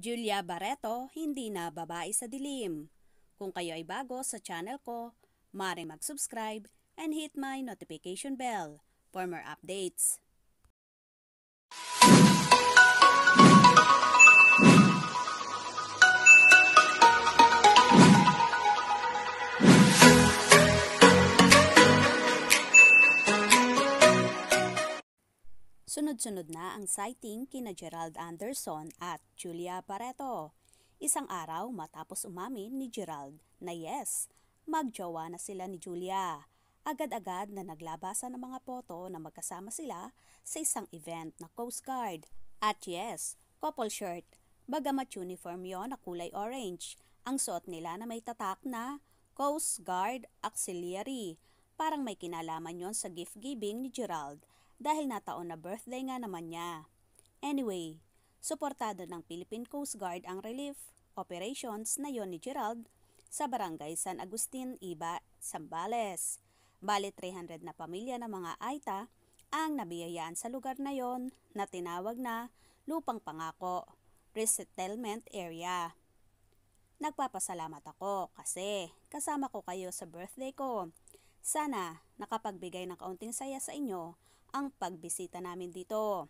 Julia Barreto, hindi na babae sa dilim. Kung kayo ay bago sa channel ko, mare mag-subscribe and hit my notification bell for more updates. sunod na ang sighting kina Gerald Anderson at Julia Pareto. Isang araw matapos umamin ni Gerald na yes, magjowa na sila ni Julia. Agad-agad na naglabasa ng mga poto na magkasama sila sa isang event na Coast Guard. At yes, couple shirt. Bagamat uniform yon na kulay orange, ang suot nila na may tatak na Coast Guard Auxiliary. Parang may kinalaman yon sa gift giving ni Gerald dahil nataon na birthday nga naman niya. Anyway, suportado ng Philippine Coast Guard ang relief operations na yon ni Gerald sa barangay San Agustin, Iba, Sambales. Bali 300 na pamilya ng mga Aita ang nabiyayaan sa lugar na yon na tinawag na Lupang Pangako, Resettlement Area. Nagpapasalamat ako kasi kasama ko kayo sa birthday ko. Sana nakapagbigay ng kaunting saya sa inyo ang pagbisita namin dito.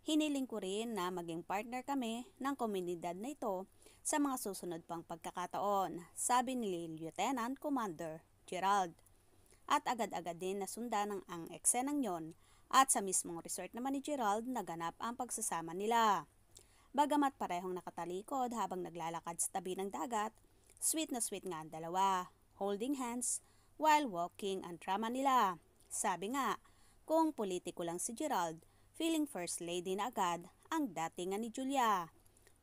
Hiniling ko rin na maging partner kami ng komunidad na ito sa mga susunod pang pagkakataon, sabi ni Lieutenant Commander Gerald. At agad-agad din nasundan ng ang eksenang yon at sa mismong resort naman ni Gerald naganap ang pagsasama nila. Bagamat parehong nakatalikod habang naglalakad sa tabi ng dagat, sweet na sweet nga ang dalawa, holding hands while walking ang drama nila. Sabi nga, kung politiko lang si Gerald, feeling first lady na agad ang datingan ni Julia.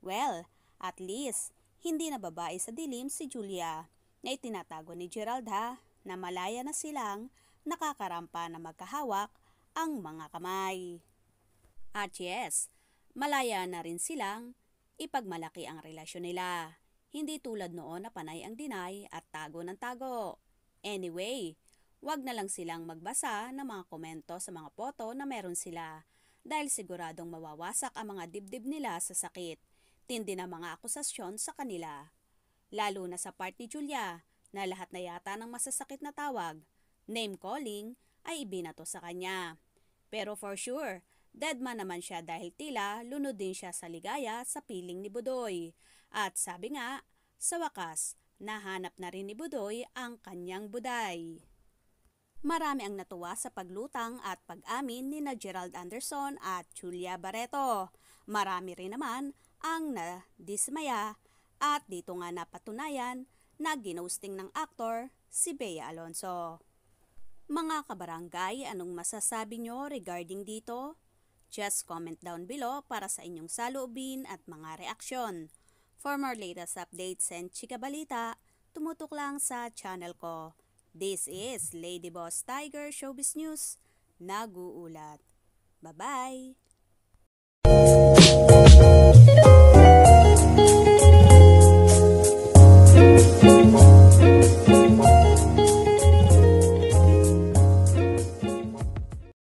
Well, at least, hindi na babae sa dilim si Julia na itinatago ni Gerald ha na malaya na silang nakakarampa na magkahawak ang mga kamay. At yes, malaya na rin silang ipagmalaki ang relasyon nila. Hindi tulad noon na panay ang dinay at tago ng tago. Anyway, Huwag na lang silang magbasa ng mga komento sa mga photo na meron sila dahil siguradong mawawasak ang mga dibdib nila sa sakit, tindi ng mga akusasyon sa kanila. Lalo na sa part ni Julia na lahat na yata ng masasakit na tawag, name calling, ay ibinato sa kanya. Pero for sure, dead man naman siya dahil tila lunod din siya sa ligaya sa piling ni Budoy. At sabi nga, sa wakas, nahanap na rin ni Budoy ang kanyang buday. Marami ang natuwa sa paglutang at pag-amin ni na Gerald Anderson at Julia Barreto. Marami rin naman ang nadismaya at dito nga napatunayan na ginosting ng aktor si Bea Alonso. Mga kabarangay, anong masasabi nyo regarding dito? Just comment down below para sa inyong saloobin at mga reaksyon. For more latest updates and chika balita, tumutok lang sa channel ko. This is Lady Boss Tiger Showbiz News. Nag-uulat. Bye-bye!